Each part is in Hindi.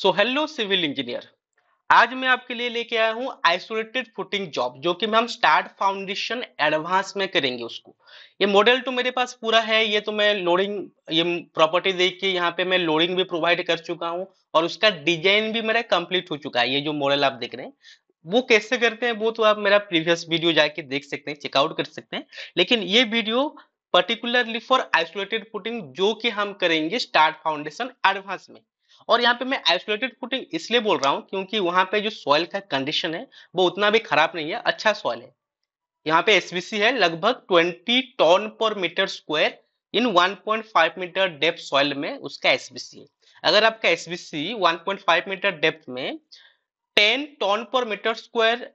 सो हेलो सिविल इंजीनियर आज मैं आपके लिए लेके आया हूँ आइसोलेटेड फुटिंग जॉब जो कि मैं हम स्टार्ट फाउंडेशन एडवांस में करेंगे उसको ये मॉडल तो मेरे पास पूरा है ये तो मैं लोडिंग ये प्रॉपर्टी देख के यहाँ पे मैं लोडिंग भी प्रोवाइड कर चुका हूँ और उसका डिजाइन भी मेरा कंप्लीट हो चुका है ये जो मॉडल आप देख रहे हैं वो कैसे करते हैं वो तो आप मेरा प्रीवियस वीडियो जाके देख सकते हैं चेकआउट कर सकते हैं लेकिन ये video particularly for isolated footing जो कि हम करेंगे स्टार्ट फाउंडेशन एडवांस में और यहाँ पे मैं आइसोलेटेड फुटिंग इसलिए बोल रहा हूँ क्योंकि वहां पे जो सॉइल का कंडीशन है वो उतना भी खराब नहीं है अच्छा सॉइल है यहाँ पे एसबीसी है लगभग 20 ton per metre square in 1.5 metre depth soil में उसका एसबीसी है अगर आपका एसबीसी 1.5 मीटर डेप्थ में 10 ton per metre square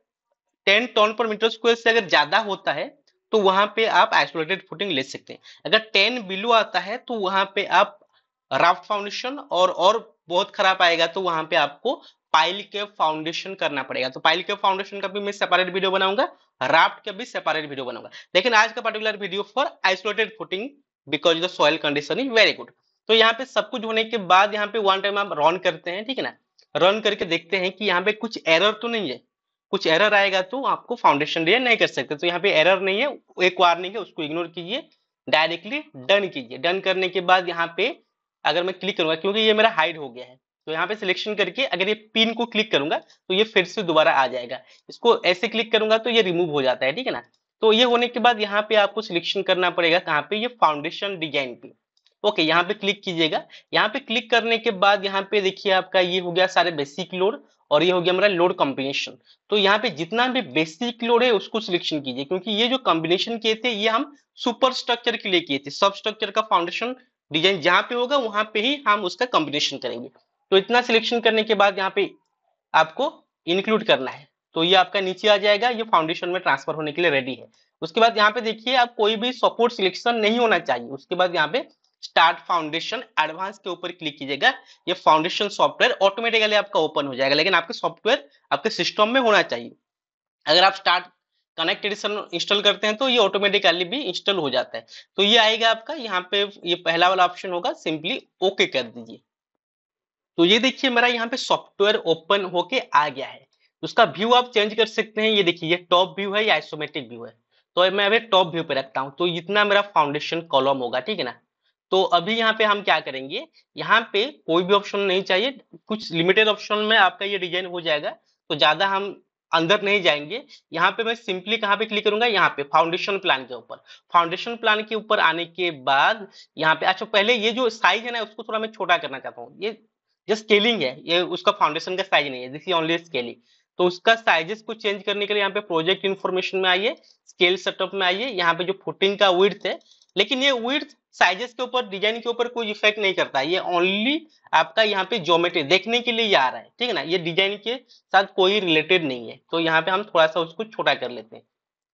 10 ton per metre square से अगर ज्यादा होता है तो वहां पे आप आइसोलेटेड फुटिंग ले सकते हैं अगर 10 बिलो आता है तो वहां पे आप राफ्ट फाउंडेशन और और बहुत खराब आएगा तो वहां पे आपको पाइल के फाउंडेशन करना पड़ेगा तो पाइल के फाउंडेशन का भी मैं सेपरेट वीडियो बनाऊंगा राफ्ट का भी सेपरेट वीडियो बनाऊंगा लेकिन आज का particular video for isolated footing because the soil condition is very good तो यहाँ पे सब कुछ होने के बाद यहाँ पे वन टाइम आप रन करते हैं ठीक है ना रन करके देखते हैं कि यहाँ पे कुछ एरर तो नहीं है कुछ एरर आएगा तो आपको फाउंडेशन डे नहीं कर सकते तो यहाँ पे एरर नहीं है एक वार्निंग है उसको इग्नोर कीजिए डायरेक्टली डन कीजिए डन करने के बाद यहाँ पे अगर मैं क्लिक करूंगा क्योंकि ये मेरा हाइड हो गया है तो यहाँ पे सिलेक्शन करके अगर ये पिन को क्लिक करूंगा तो ये फिर से दोबारा आ जाएगा इसको ऐसे क्लिक करूंगा तो ये रिमूव हो जाता है ठीक है ना तो ये होने के बाद यहाँ पे आपको सिलेक्शन करना पड़ेगा कहाँ पे ये फाउंडेशन डिजाइन पे ओके यहाँ पे क्लिक कीजिएगा यहाँ पे क्लिक करने के बाद यहाँ पे देखिए आपका ये हो गया सारे बेसिक लोड और ये हो गया हमारा लोड कॉम्बिनेशन तो यहाँ पे जितना भी बेसिक लोड है उसको सिलेक्शन कीजिए क्योंकि ये जो कॉम्बिनेशन किए थे ये हम सुपर स्ट्रक्चर के लिए किए थे सब स्ट्रक्चर का फाउंडेशन डिजाइन जहां पे होगा वहां पे ही हम उसका कॉम्बिनेशन करेंगे तो इतना सिलेक्शन करने के बाद यहाँ पे आपको इंक्लूड करना है तो ये आपका नीचे आ जाएगा ये फाउंडेशन में ट्रांसफर होने के लिए रेडी है उसके बाद यहाँ पे देखिए आप कोई भी सपोर्ट सिलेक्शन नहीं होना चाहिए उसके बाद यहाँ पे स्टार्ट फाउंडेशन एडवांस के ऊपर क्लिक कीजिएगा ये फाउंडेशन सॉफ्टवेयर ऑटोमेटिकली आपका ओपन हो जाएगा लेकिन आपके सॉफ्टवेयर आपके सिस्टम में होना चाहिए अगर आप स्टार्ट कनेक्ट एडिशन इंस्टॉल करते हैं तो ये ऑटोमेटिकली भी इंस्टॉल हो जाता है तो ये आएगा आपका यहाँ पे ये पहला वाला ऑप्शन होगा सिंपली ओके कर दीजिए तो ये देखिए मेरा यहाँ पे सॉफ्टवेयर ओपन होके आ गया है उसका व्यू आप चेंज कर सकते हैं ये देखिए ये टॉप व्यू है या आइसोमेटिक व्यू है तो मैं अभी टॉप व्यू पे रखता हूँ तो इतना मेरा फाउंडेशन कॉलम होगा ठीक है ना तो अभी यहाँ पे हम क्या करेंगे यहाँ पे कोई भी ऑप्शन नहीं चाहिए कुछ लिमिटेड ऑप्शन में आपका ये डिजाइन हो जाएगा तो ज्यादा हम अंदर नहीं जाएंगे यहाँ पे मैं सिंपली कहाँ पे क्लिक करूंगा यहाँ पे फाउंडेशन प्लान के ऊपर फाउंडेशन प्लान के ऊपर आने के बाद यहाँ पे अच्छा पहले ये जो साइज है ना उसको थोड़ा मैं छोटा करना चाहता हूँ ये जो स्केलिंग है ये उसका फाउंडेशन का साइज नहीं है दिस ओनली स्केलिंग तो उसका साइजेस को चेंज करने के लिए यहाँ पे प्रोजेक्ट इन्फॉर्मेशन में आइए स्केल सेटअप में आइए यहाँ पे जो फुटिंग का विर्थ है लेकिन ये विर्थ साइजेस के ऊपर डिजाइन के ऊपर कोई इफेक्ट नहीं करता ये ओनली आपका यहाँ पे ज्योमेट्री देखने के लिए आ रहा है ठीक है ना ये डिजाइन के साथ कोई रिलेटेड नहीं है तो यहाँ पे हम थोड़ा सा उसको छोटा कर लेते हैं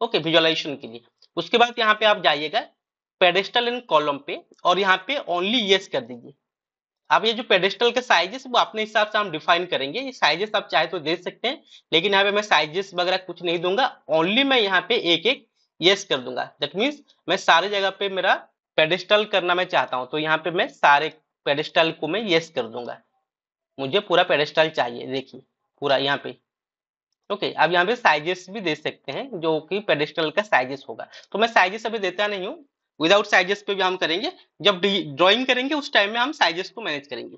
ओके विजुअलाइजेशन के लिए उसके बाद यहाँ पे आप जाइएगा पेडेस्टल एंड कॉलम पे और यहाँ पे ओनली येस कर दीजिए आप ये जो पेडेस्टल के साइजेस वो अपने हिसाब से हम डिफाइन करेंगे ये साइजेस आप चाहे तो दे सकते हैं लेकिन यहाँ पे मैं साइजेस वगैरह कुछ नहीं दूंगा ओनली मैं यहाँ पे एक एक येस कर दूंगा दैट मीन्स मैं सारे जगह पे मेरा पेडिस्टल करना मैं चाहता हूं तो यहां पे मैं सारे पेडिस्टल को मैं यस कर दूंगा मुझे पूरा पेडिस्टल चाहिए देखिए पूरा यहाँ पे ओके अब यहाँ पे साइजेस भी दे सकते हैं जो कि पेडिस्टल का साइजेस होगा तो मैं साइजेस अभी देता नहीं हूँ विदाउट साइजेस पे भी हम करेंगे जब ड्रॉइंग करेंगे उस टाइम में हम साइजेस को मैनेज करेंगे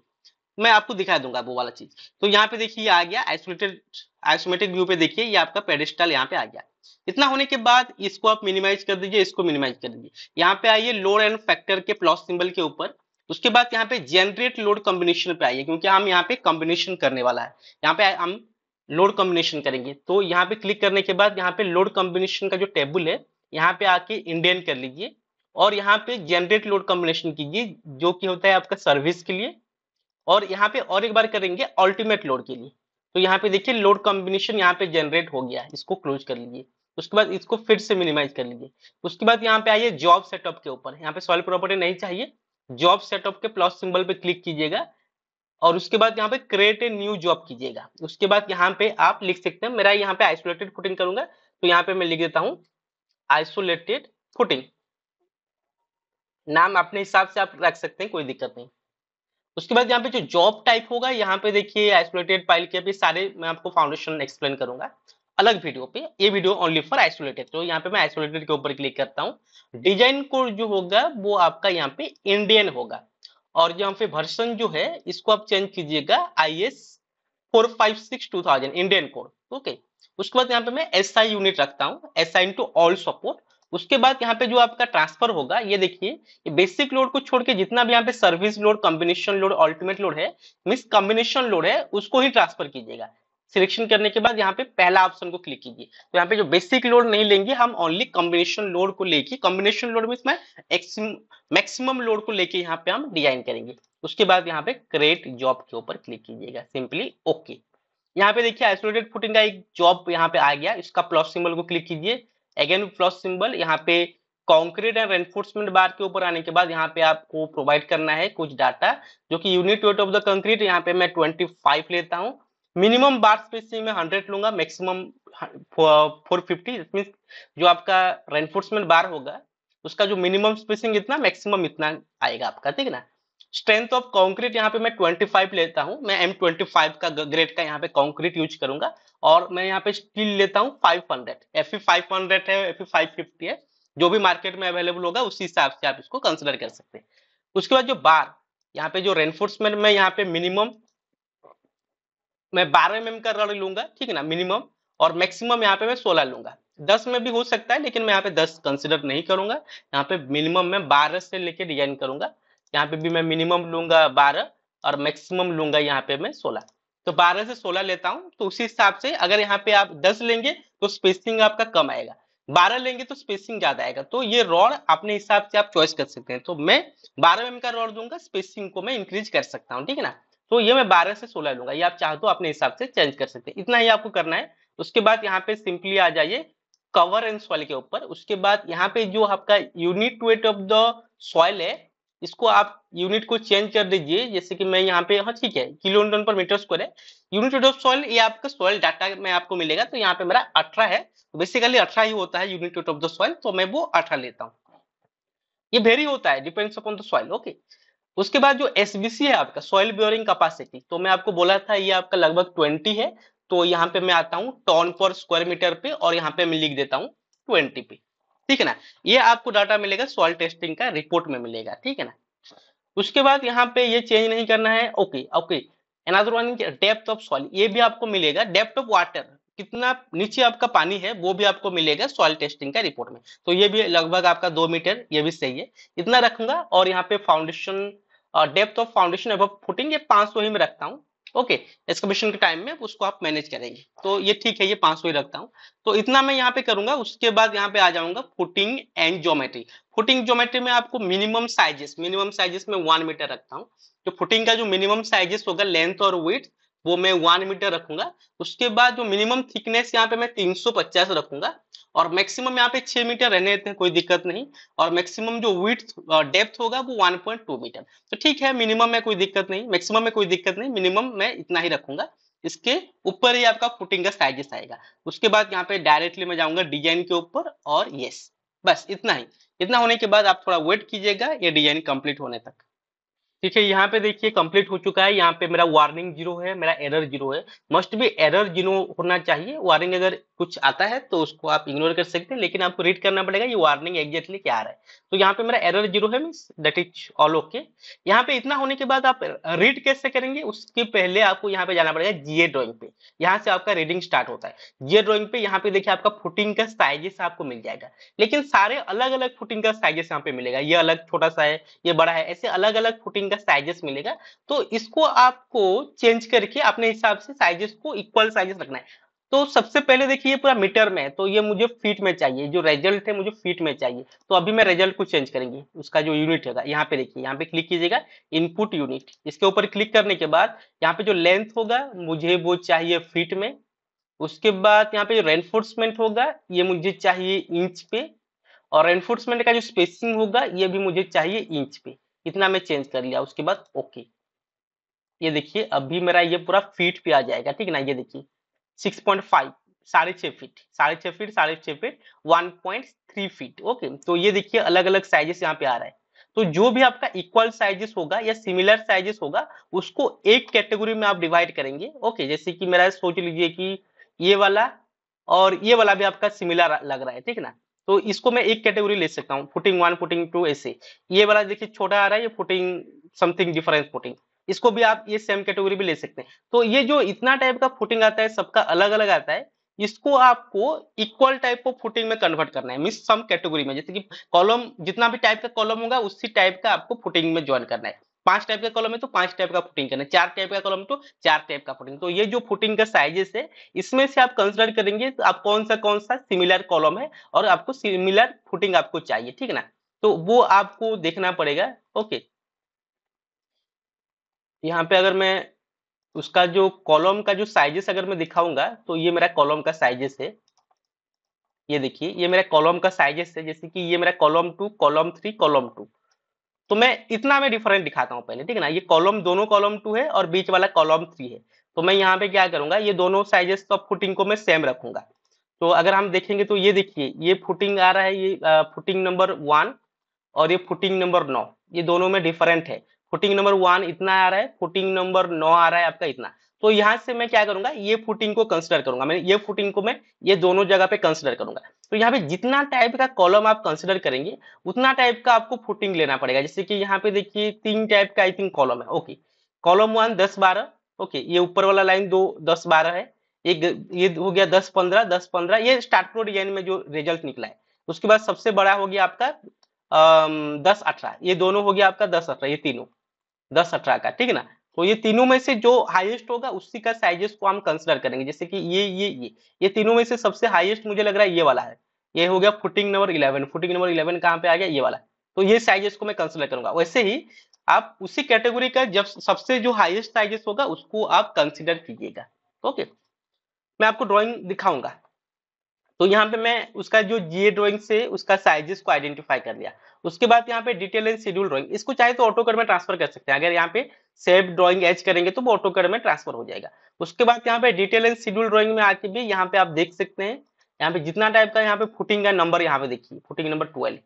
मैं आपको दिखा दूंगा वो वाला चीज तो यहाँ पे देखिए आ गया आइसोलेटेड आइसोमेटिक व्यू पे देखिए ये आपका पेडिस्टल यहाँ पे आ गया इतना होने के बाद इसको आप मिनिमाइज कर दीजिए इसको मिनिमाइज कर दीजिए यहाँ पे आइए लोड एंड फैक्टर के प्लस सिंबल के ऊपर उसके बाद यहाँ पे जनरेट लोड कॉम्बिनेशन पे आइए क्योंकि हम यहाँ पे कॉम्बिनेशन करने वाला है यहाँ पे हम लोड कॉम्बिनेशन करेंगे तो यहाँ पे क्लिक करने के बाद यहाँ पे लोड कॉम्बिनेशन का जो टेबल है यहाँ पे आके इंडियन कर लीजिए और यहाँ पे जनरेट लोड कॉम्बिनेशन कीजिए जो कि होता है आपका सर्विस के लिए और यहाँ पे और एक बार करेंगे अल्टीमेट लोड के लिए तो यहाँ पे देखिए लोड कॉम्बिनेशन यहाँ पे जनरेट हो गया इसको क्लोज कर लीजिए उसके बाद इसको फिर से मिनिमाइज कर लीजिए उसके बाद यहाँ पे आइए जॉब सेटअप के ऊपर यहाँ पे सॉइल प्रॉपर्टी नहीं चाहिए जॉब सेटअप के प्लस सिंबल पे क्लिक कीजिएगा और उसके बाद यहाँ पे क्रिएट ए न्यू जॉब कीजिएगा उसके बाद यहाँ पे आप लिख सकते हैं मेरा यहाँ पे आइसोलेटेड फुटिंग करूंगा तो यहाँ पे मैं लिख देता हूँ आइसोलेटेड फुटिंग नाम अपने हिसाब से आप रख सकते हैं कोई दिक्कत नहीं उसके बाद यहाँ पे जो जॉब टाइप होगा यहाँ पे देखिए आइसोलेटेड फाइल के भी सारे मैं आपको फाउंडेशन एक्सप्लेन करूंगा अलग वीडियो पे ये वीडियो ओनली फॉर आइसोलेटेड तो यहाँ पे मैं आइसोलेटेड के ऊपर क्लिक करता हूँ डिजाइन कोड जो होगा वो आपका यहाँ पे इंडियन होगा और यहाँ पे वर्सन जो है इसको आप चेंज कीजिएगा I S four five six two thousand Indian code okay उसके बाद यहाँ पे मैं एस आई यूनिट रखता हूँ S I to all support उसके बाद यहाँ पे जो आपका ट्रांसफर होगा ये देखिए ये बेसिक लोड को छोड़ के जितना भी यहाँ पे service load combination load ultimate load है मिस कॉम्बिनेशन लोड है उसको ही ट्रांसफर कीजिएगा सिलेक्शन करने के बाद यहाँ पे पहला ऑप्शन को क्लिक कीजिए तो यहाँ पे जो बेसिक लोड नहीं लेंगे हम ओनली कॉम्बिनेशन लोड को लेके कॉम्बिनेशन लोड में मैक्सिमम लोड को लेके यहाँ पे हम डिजाइन करेंगे उसके बाद यहाँ पे क्रिएट जॉब के ऊपर क्लिक कीजिएगा सिंपली ओके यहाँ पे देखिए आइसोलेटेड फुटिंग का एक जॉब यहाँ पे आ गया इसका प्लस सिंबल को क्लिक कीजिए अगेन प्लस सिंबल यहाँ पे कॉन्क्रीट एंड एनफोर्समेंट बार के ऊपर आने के बाद यहाँ पे आपको प्रोवाइड करना है कुछ डाटा जो कि unit weight of the concrete यहाँ पे मैं ट्वेंटी फाइव लेता हूँ मिनिमम बार स्पेस से मैं लूंगा मैक्सिमम फोर मीन जो आपका रेनफोर्समेंट बार होगा उसका जो मिनिमम स्पेसिंग इतना मैक्सिमम इतना आएगा आपका ठीक है ना स्ट्रेंथ ऑफ कॉन्क्रीट यहाँ पे मैं 25 लेता हूँ मैं M25 का ग्रेड का यहाँ पे कॉन्क्रीट यूज करूंगा और मैं यहाँ पे स्टील लेता हूँ 500 एफ फाइव हंड्रेड है एफ फाइव है जो भी मार्केट में अवेलेबल होगा उसी हिसाब से आप इसको कंसिडर कर सकते हैं उसके बाद जो बार यहाँ पे जो रेनफोर्समेंट में यहाँ पे मिनिमम मैं बारह एम mm का रड़ लूंगा ठीक है ना मिनिमम और मैक्सिमम यहाँ पे मैं सोलह लूंगा दस में भी हो सकता है लेकिन मैं यहाँ पे दस कंसिडर नहीं करूंगा यहाँ पे मिनिमम मैं बारह से लेके डिजाइन करूंगा यहाँ पे भी मैं मिनिमम लूंगा बारह और मैक्सिमम लूंगा यहाँ पे मैं सोलह तो बारह से सोलह लेता हूँ तो उसी हिसाब से अगर यहाँ पे आप दस लेंगे तो स्पेसिंग आपका कम आएगा बारह लेंगे तो स्पेसिंग ज्यादा आएगा तो ये रॉड अपने हिसाब से आप चॉइस कर सकते हैं तो मैं बारह एम का रॉड दूंगा स्पेसिंग को मैं इंक्रीज कर सकता हूँ ठीक है ना तो ये मैं बारह से सोलह लूंगा ये आप चाहो तो अपने हिसाब से चेंज कर सकते हैं इतना ही आपको करना है उसके बाद यहाँ पे सिंपली आ जाइए कवर एंड सॉइल के ऊपर उसके बाद यहाँ पे जो आपका unit weight of the soil है इसको आप यूनिट को चेंज कर दीजिए जैसे कि मैं यहाँ पे हाँ ठीक है kilo newton per metre square है यूनिट ऑफ सॉइल ये आपका सॉइल डाटा में आपको मिलेगा तो यहाँ पे मेरा अठारह है तो बेसिकली अठारह ही होता है यूनिट ऑफ द सॉइल तो मैं वो अठारह लेता हूँ ये वेरी होता है depends upon the soil okay उसके बाद जो एस है आपका सॉइल बियरिंग कैपेसिटी तो मैं आपको बोला था ये आपका लगभग ट्वेंटी है तो यहाँ पे मैं आता हूँ टॉन पर स्क्वायर मीटर पे और यहाँ पे मैं लिख देता हूँ ट्वेंटी पे ठीक है ना ये आपको डाटा मिलेगा सॉइल टेस्टिंग का रिपोर्ट में मिलेगा ठीक है ना उसके बाद यहाँ पे ये चेंज नहीं करना है okay okay another one depth of soil ये भी आपको मिलेगा डेप्थ ऑफ वाटर कितना नीचे आपका पानी है वो भी आपको मिलेगा सॉइल टेस्टिंग का रिपोर्ट में तो ये भी लगभग आपका दो मीटर ये भी सही है इतना रखूंगा और यहाँ पे फाउंडेशन डेप्थ ऑफ फाउंडेशन अब फुटिंग ये पांच सौ ही में रखता हूँ ओके एक्सकमेशन के टाइम में उसको आप मैनेज करेंगे तो ये ठीक है ये पांच सौ ही रखता हूँ तो इतना मैं यहाँ पे करूंगा उसके बाद यहाँ पे आ जाऊंगा footing and geometry footing geometry में आपको मिनिमम साइजेस मिनिमम साइजेस में वन मीटर रखता हूँ तो फुटिंग का जो मिनिमम साइजेस होगा लेंथ और वेथ वो मैं वन मीटर रखूंगा उसके बाद जो मिनिमम थिकनेस यहाँ पे मैं 350 रखूंगा और मैक्सिमम यहाँ पे 6 मीटर रहने देते हैं कोई दिक्कत नहीं और मैक्सिमम जो विथ डेप्थ होगा वो 1.2 मीटर तो ठीक है मिनिमम में कोई दिक्कत नहीं मैक्सिमम में कोई दिक्कत नहीं मिनिमम मैं इतना ही रखूंगा इसके ऊपर ही आपका फुटिंग का साइजेस आएगा उसके बाद यहाँ पे डायरेक्टली मैं जाऊंगा डिजाइन के ऊपर और येस बस इतना ही इतना होने के बाद आप थोड़ा वेट कीजिएगा ये डिजाइन कंप्लीट होने तक ठीक है यहाँ पे देखिए कंप्लीट हो चुका है यहाँ पे मेरा वार्निंग जीरो है मेरा एरर जीरो है मस्ट भी एरर जीरो होना चाहिए वार्निंग अगर कुछ आता है तो उसको आप इग्नोर कर सकते हैं लेकिन आपको रीड करना पड़ेगा ये वार्निंग एग्जैक्टली क्या आ रहा है तो यहाँ पे मेरा एरर जीरो है means that is all okay यहाँ पे इतना होने के बाद आप रीड कैसे करेंगे उसके पहले आपको यहाँ पे जाना पड़ेगा जीए ड्रॉइंग पे यहाँ से आपका रीडिंग स्टार्ट होता है जीए ड्रॉइंग पे यहाँ पे देखिए आपका फुटिंग का साइजेस आपको मिल जाएगा लेकिन सारे अलग अलग फुटिंग का साइजेस यहाँ पे मिलेगा ये अलग छोटा सा है ये बड़ा है ऐसे अलग अलग फुटिंग का साइजेस मिलेगा तो इसको आपको चेंज करके अपने हिसाब से साइजेस को इक्वल साइजेस रखना है तो सबसे पहले देखिए पूरा मीटर में है तो ये मुझे फीट में चाहिए जो रिजल्ट है मुझे फीट में चाहिए तो अभी मैं रिजल्ट को चेंज करेंगे उसका जो यूनिट होगा यहाँ पे देखिए यहाँ पे क्लिक कीजिएगा इनपुट यूनिट इसके ऊपर क्लिक करने के बाद यहाँ पे जो लेंथ होगा मुझे वो चाहिए फीट में उसके बाद यहाँ पे जो रेनफोर्समेंट होगा ये मुझे चाहिए इंच पे और एनफोर्समेंट का जो स्पेसिंग होगा ये भी मुझे चाहिए इंच पे इतना मैं चेंज कर लिया उसके बाद ओके ये देखिए अभी मेरा ये पूरा फीट पे आ जाएगा ठीक ना ये देखिए सिक्स पॉइंट फाइव साढ़े छः फीट साढ़े छः फीट साढ़े छः feet one point three feet okay तो ये देखिए अलग अलग साइजेस यहाँ पे आ रहा है तो जो भी आपका इक्वल साइजेस होगा या सिमिलर साइजेस होगा उसको एक कैटेगरी में आप डिवाइड करेंगे ओके जैसे कि मेरा सोच लीजिए कि ये वाला और ये वाला भी आपका सिमिलर लग रहा है ठीक ना तो इसको मैं एक कैटेगरी ले सकता हूँ फुटिंग वन फुटिंग टू ऐसे ये वाला देखिए छोटा आ रहा है ये फुटिंग समथिंग डिफरेंस फुटिंग इसको भी आप ये सेम कैटेगरी भी ले सकते हैं तो ये जो इतना टाइप का फुटिंग आता है सबका अलग अलग आता है इसको आपको इक्वल टाइप ऑफ फुटिंग में कन्वर्ट करना है मीन सम कैटेगरी में जैसे कि कॉलम जितना भी टाइप का कॉलम होगा उसी टाइप का आपको फुटिंग में ज्वाइन करना है पांच टाइप का कॉलम है तो पांच टाइप का फुटिंग करना चार टाइप का कॉलम तो चार टाइप का फुटिंग तो ये जो फुटिंग का साइजेस है इसमें से आप कंसिडर करेंगे तो आप कौन सा कौन सा सिमिलर कॉलम है और आपको सिमिलर फुटिंग आपको चाहिए ठीक है ना तो वो आपको देखना पड़ेगा ओके यहाँ पे अगर मैं उसका जो कॉलम का जो साइजेस अगर मैं दिखाऊंगा तो ये मेरा कॉलम का साइजेस है ये देखिए ये मेरा कॉलम का साइजेस है जैसे कि ये मेरा column two column three column two तो मैं इतना में डिफरेंट दिखाता हूँ पहले ठीक है ना ये कॉलम दोनों कॉलम टू है और बीच वाला कॉलम थ्री है तो मैं यहाँ पे क्या करूंगा ये दोनों साइजेस तो फुटिंग को मैं सेम रखूंगा तो अगर हम देखेंगे तो ये देखिए ये फुटिंग आ रहा है ये फुटिंग नंबर वन और ये फुटिंग नंबर नौ ये दोनों में डिफरेंट है फुटिंग नंबर वन इतना आ रहा है फुटिंग नंबर नौ आ रहा है आपका इतना तो यहाँ से मैं क्या करूंगा ये फुटिंग को कंसिडर करूंगा मैं ये फुटिंग को मैं ये दोनों जगह पे कंसिडर करूंगा तो यहाँ पे जितना टाइप का कॉलम आप कंसिडर करेंगे उतना टाइप का आपको फुटिंग लेना पड़ेगा जैसे कि यहाँ पे देखिए तीन टाइप का आई थिंक कॉलम है ओके कॉलम वन दस बारह ओके ये ऊपर वाला लाइन दो दस बारह है एक ये हो गया दस पंद्रह दस पंद्रह ये स्टार्ट प्रो डिजाइन में जो रिजल्ट निकला है उसके बाद सबसे बड़ा हो गया आपका आ, दस अठारह ये दोनों हो गया आपका दस अठारह ये तीनों दस अठारह का ठीक है ना तो ये तीनों में से जो हाईएस्ट होगा उसी का साइजेस को हम कंसिडर करेंगे जैसे कि ये ये ये ये तीनों में से सबसे हाईएस्ट मुझे लग रहा है ये वाला है ये हो गया footing number eleven footing number eleven कहाँ पे आ गया ये वाला तो ये साइजेस को मैं कंसिडर करूंगा वैसे ही आप उसी कैटेगरी का जब सबसे जो हाइएस्ट साइजेस होगा उसको आप कंसिडर कीजिएगा ओके मैं आपको ड्रॉइंग दिखाऊंगा तो यहाँ पे मैं उसका जो जीए ड्रॉइंग से उसका साइजेस को आइडेंटिफाई कर लिया उसके बाद यहाँ पे डिटेल एंड शेड्यूल ड्रॉइंग इसको चाहे तो ऑटो कर में ट्रांसफर कर सकते हैं अगर यहाँ पे सेव ड्रॉइंग एच करेंगे तो वो ऑटो कर में ट्रांसफर हो जाएगा उसके बाद यहाँ पे डिटेल एंड शेड्यूल ड्रॉइंग में आके भी यहाँ पे आप देख सकते हैं यहाँ पे जितना टाइप का यहाँ पे फुटिंग का नंबर यहाँ पे देखिए फुटिंग नंबर ट्वेल्व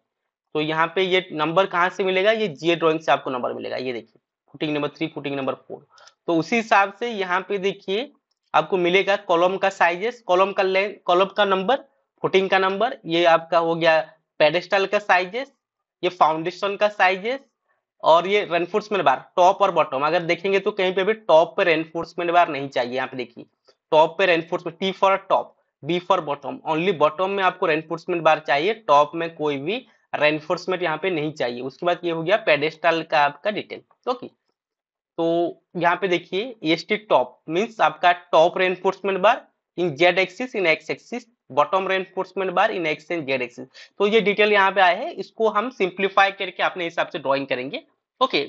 तो यहाँ पे ये नंबर कहाँ से मिलेगा ये जीए ड्रॉइंग से आपको नंबर मिलेगा ये देखिए footing number three footing number four तो उसी हिसाब से यहाँ पे देखिए आपको मिलेगा कॉलम का साइजेस कॉलम का लेंथ कॉलम का नंबर फुटिंग का नंबर ये आपका हो गया पेडेस्टल का साइजेस ये फाउंडेशन का साइजेस और ये रेनफोर्समेंट बार टॉप और बॉटम अगर देखेंगे तो कहीं पे भी टॉप पे रेनफोर्समेंट बार नहीं चाहिए यहाँ पे देखिए टॉप पे reinforcement T for top B for bottom only bottom में आपको रेनफोर्समेंट बार चाहिए टॉप में कोई भी रेनफोर्समेंट यहाँ पे नहीं चाहिए उसके बाद ये हो गया पेडेस्टल का आपका डिटेल ओके तो तो यहाँ पे देखिए एस टी टॉप मीन्स आपका top reinforcement bar in Z axis in X axis bottom reinforcement bar in X and Z axis तो ये डिटेल यहाँ पे आया है इसको हम सिंप्लीफाई करके अपने हिसाब से ड्रॉइंग करेंगे ओके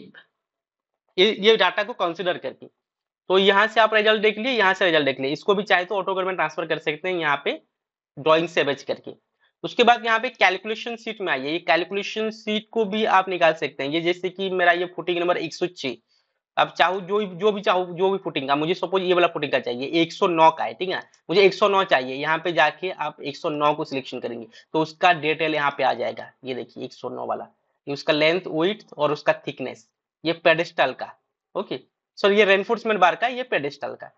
ये डाटा को कंसिडर करके तो यहाँ से आप रिजल्ट देख लिए यहाँ से रिजल्ट देख लिए इसको भी चाहे तो कर में ट्रांसफर कर सकते हैं यहाँ पे ड्रॉइंग से बच करके उसके बाद यहाँ पे कैलकुलेशन सीट में आइए ये कैलकुलेशन सीट को भी आप निकाल सकते हैं ये जैसे कि मेरा ये फुटिंग नंबर एक सौ छह अब चाहू जो जो भी चाहू जो भी फुटिंग का मुझे सपोज ये वाला फुटिंग का चाहिए 109 का है ठीक है मुझे 109 चाहिए यहाँ पे जाके आप 109 को सिलेक्शन करेंगे तो उसका डिटेल यहाँ पे आ जाएगा ये देखिए 109 वाला ये उसका लेंथ वेट और उसका थिकनेस ये पेडेस्टल का ओके सर ये रेनफोर्समेंट बार का ये पेडेस्टल का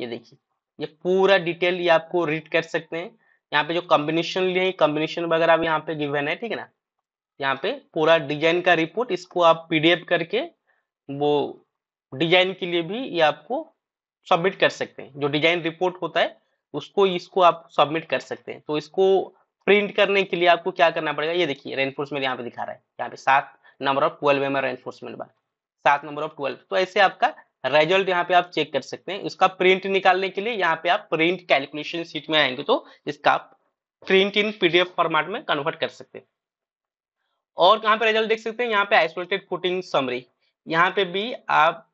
ये देखिए ये पूरा डिटेल ये आपको रीड कर सकते हैं यहाँ पे जो कॉम्बिनेशन लिए कॉम्बिनेशन वगैरह भी यहाँ पे गिवेन है ठीक है ना यहाँ पे पूरा डिजाइन का रिपोर्ट इसको आप पीडीएफ करके वो डिजाइन के लिए भी ये आपको सबमिट कर सकते हैं जो डिजाइन रिपोर्ट होता है उसको इसको आप सबमिट कर सकते हैं तो इसको प्रिंट करने के लिए आपको क्या करना पड़ेगा ये देखिए रेनफोर्समेंट यहाँ पे दिखा रहा है यहाँ पे सात number of twelve M reinforcement bar सात नंबर ऑफ ट्वेल्व तो ऐसे आपका रिजल्ट यहाँ पे आप चेक कर सकते हैं इसका प्रिंट निकालने के लिए यहाँ पे आप प्रिंट कैलकुलेशन सीट में आएंगे तो इसका आप प्रिंट इन पीडीएफ फॉर्मेट में कन्वर्ट कर सकते हैं और यहाँ पे रिजल्ट देख सकते हैं यहाँ पे आइसोलेटेड फुटिंग समरी यहाँ पे भी आप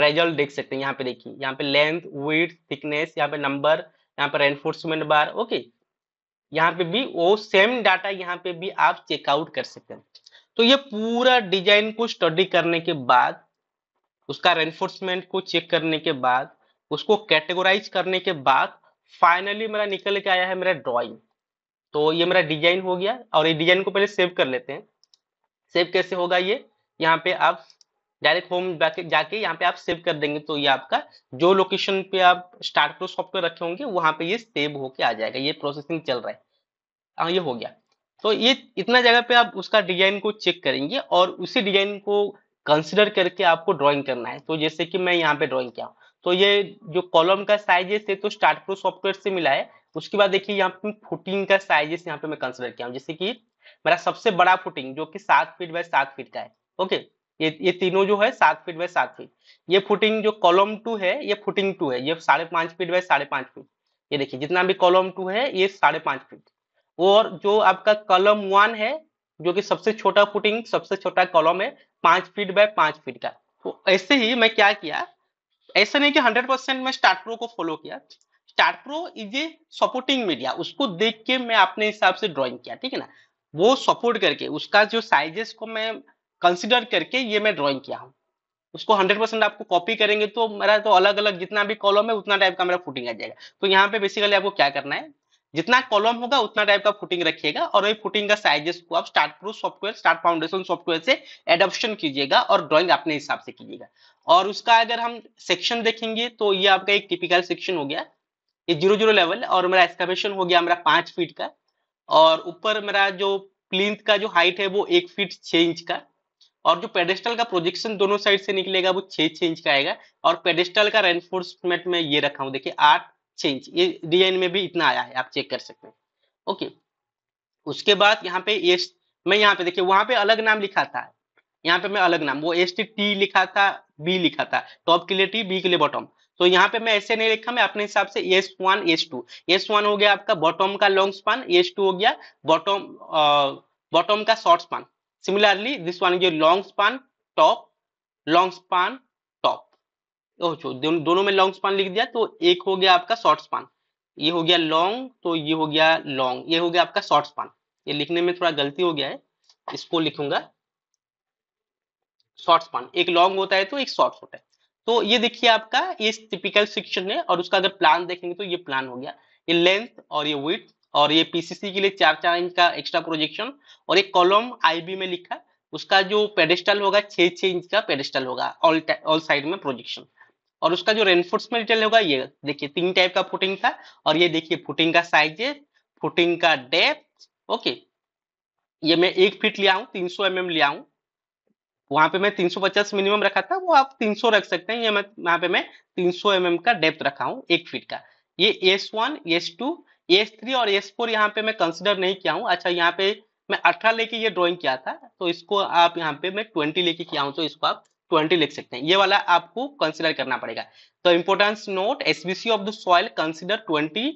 रिजल्ट देख सकते हैं यहाँ पे देखिए यहाँ पे लेंथ विथ थिकनेस यहाँ पे नंबर यहाँ पे एनफोर्समेंट बार ओके यहाँ पे भी वो सेम डाटा यहाँ पे भी आप चेकआउट कर सकते हैं तो ये पूरा डिजाइन को स्टडी करने के बाद उसका एनफोर्समेंट को चेक करने के बाद उसको कैटेगोराइज करने के बाद फाइनली मेरा निकल के आया है मेरा ड्रॉइंग तो ये मेरा डिजाइन हो गया और ये डिजाइन को पहले सेव कर लेते हैं सेव कैसे होगा ये यहाँ पे आप डायरेक्ट होम जाके यहाँ पे आप सेव कर देंगे तो ये आपका जो लोकेशन पे आप स्टार्ट प्रो सॉफ्टवेयर रखे होंगे वहां पे ये सेव होके आ जाएगा ये प्रोसेसिंग चल रहा है हाँ ये हो गया तो ये इतना जगह पे आप उसका डिजाइन को चेक करेंगे और उसी डिजाइन को कंसिडर करके आपको ड्रॉइंग करना है तो जैसे कि मैं यहाँ पे ड्रॉइंग किया हूँ तो ये जो कॉलम का साइजेस है तो स्टार्ट प्रो सॉफ्टवेयर से मिला है उसके बाद देखिए यहाँ पे फुटिंग का साइजेस यहाँ पे मैं कंसिडर किया हूँ जैसे कि मेरा सबसे बड़ा फुटिंग जो कि सात फीट बाय सात फीट का है ओके ये ये तीनों जो है सात फीट बाय सात फीट ये फुटिंग जो कॉलम टू है ये फुटिंग टू है ये साढ़े पांच फीट बाय साढ़े पांच फीट ये देखिए जितना भी कॉलम टू है ये साढ़े पांच फीट और जो आपका कॉलम वन है जो कि सबसे छोटा फुटिंग सबसे छोटा कॉलम है पांच फीट बाय पांच फीट का तो ऐसे ही मैं क्या किया ऐसे नहीं कि हंड्रेड परसेंट मैं स्टार्ट प्रो को फॉलो किया STAAD Pro is a supporting media उसको देख के मैं अपने हिसाब से ड्रॉइंग किया ठीक है ना वो सपोर्ट करके उसका जो साइजेस को मैं कंसिडर करके ये मैं ड्रॉइंग किया हूँ उसको 100 परसेंट आपको कॉपी करेंगे तो मेरा तो अलग अलग जितना भी कॉलम है उतना टाइप का मेरा फुटिंग आ जाएगा तो यहाँ पे बेसिकली आपको क्या करना है जितना कॉलम होगा उतना टाइप का फुटिंग रखिएगा और वही फुटिंग का साइजेस को आप STAAD Pro software STAAD foundation software से एडोप्शन कीजिएगा और ड्रॉइंग अपने हिसाब से कीजिएगा और उसका अगर हम सेक्शन देखेंगे तो ये आपका एक टिपिकल सेक्शन हो गया ये जीरो जीरो लेवल और मेरा एक्सकवेशन हो गया मेरा पांच फीट का और ऊपर मेरा जो प्लिंथ का जो हाइट है वो एक फीट छह इंच का और जो पेडेस्टल का प्रोजेक्शन दोनों साइड से निकलेगा वो छह छह इंच का आएगा और पेडेस्टल का रेनफोर्समेंट में ये रखा हूँ देखिए आठ छह इंच ये डिजाइन में भी इतना आया है आप चेक कर सकते हैं ओके उसके बाद यहाँ पे एस मैं यहाँ पे देखिए वहां पे अलग नाम लिखा था यहाँ पे मैं अलग नाम वो एस टी लिखा था बी लिखा था टॉप के लिए टी बी के लिए बॉटम तो यहाँ पे मैं ऐसे नहीं लिखा मैं अपने हिसाब से S one S two S one हो गया आपका बॉटम का लॉन्ग स्पान एस टू हो गया बॉटम बॉटम का short span Similarly, this one is your long span top, long span top. oh so dono mein long span likh diya to ek ho gaya aapka short span ye ho gaya long to ye ho gaya long ye ho gaya aapka short span ye likhne mein thoda galti ho gaya hai isko likhunga short span एक लॉन्ग होता है तो एक शॉर्ट होता है तो ये देखिए आपका ये टिपिकल सेक्शन है और उसका अगर प्लान देखेंगे तो ये प्लान हो गया ये लेंथ और ये विथ और ये पीसीसी के लिए चार चार इंच का एक्स्ट्रा प्रोजेक्शन और एक कॉलम आईबी में लिखा उसका जो पेडेस्टल होगा छह छह इंच का पेडेस्टल होगा ऑल ऑल साइड में प्रोजेक्शन और उसका जो रेनफोर्समेंट डिटेल होगा ये देखिए तीन टाइप का फुटिंग था और ये देखिए फुटिंग का साइज फुटिंग का डेप्थ ओके ये मैं एक फीट लिया हूँ तीन सौ एम लिया हूँ वहां पे मैं 350 मिनिमम रखा था वो आप 300 रख सकते हैं ये मैं वहां पे मैं 300 सौ mm का डेप्थ रखा हूँ एक फीट का ये S1 S2 एस थ्री और एस फोर यहाँ पे मैं कंसिडर नहीं किया हूँ अच्छा यहाँ पे मैं अठारह लेके ये ड्रॉइंग किया था तो इसको आप यहाँ पे मैं ट्वेंटी लेके किया हूँ तो इसको आप ट्वेंटी लिख सकते हैं ये वाला आपको कंसिडर करना पड़ेगा तो importance note SBC of the soil consider twenty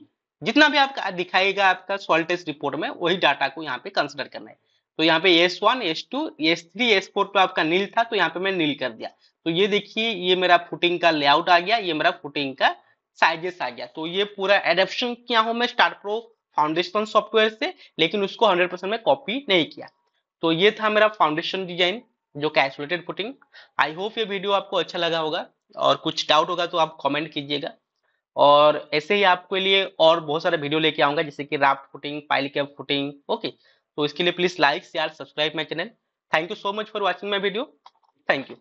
जितना भी आपका दिखाएगा आपका सॉइल टेस्ट रिपोर्ट में वही डाटा को यहाँ पे कंसिडर करना है तो यहाँ पे S one S two S three S four तो आपका नील था तो यहाँ पे मैं नील कर दिया तो ये देखिए ये मेरा फुटिंग का लेआउट आ गया ये मेरा फुटिंग का साइजेस आ गया तो ये पूरा एडेप्शन किया हूं मैं स्टार प्रो फाउंडेशन सॉफ्टवेयर से लेकिन उसको 100 परसेंट मैं कॉपी नहीं किया तो ये था मेरा फाउंडेशन डिजाइन जो कैलकुलेटेड फुटिंग आई होप ये वीडियो आपको अच्छा लगा होगा और कुछ डाउट होगा तो आप कॉमेंट कीजिएगा और ऐसे ही आपके लिए और बहुत सारे वीडियो लेके आऊंगा जैसे कि raft footing pile cap footing okay तो इसके लिए please like share subscribe my channel thank you so much for watching my video thank you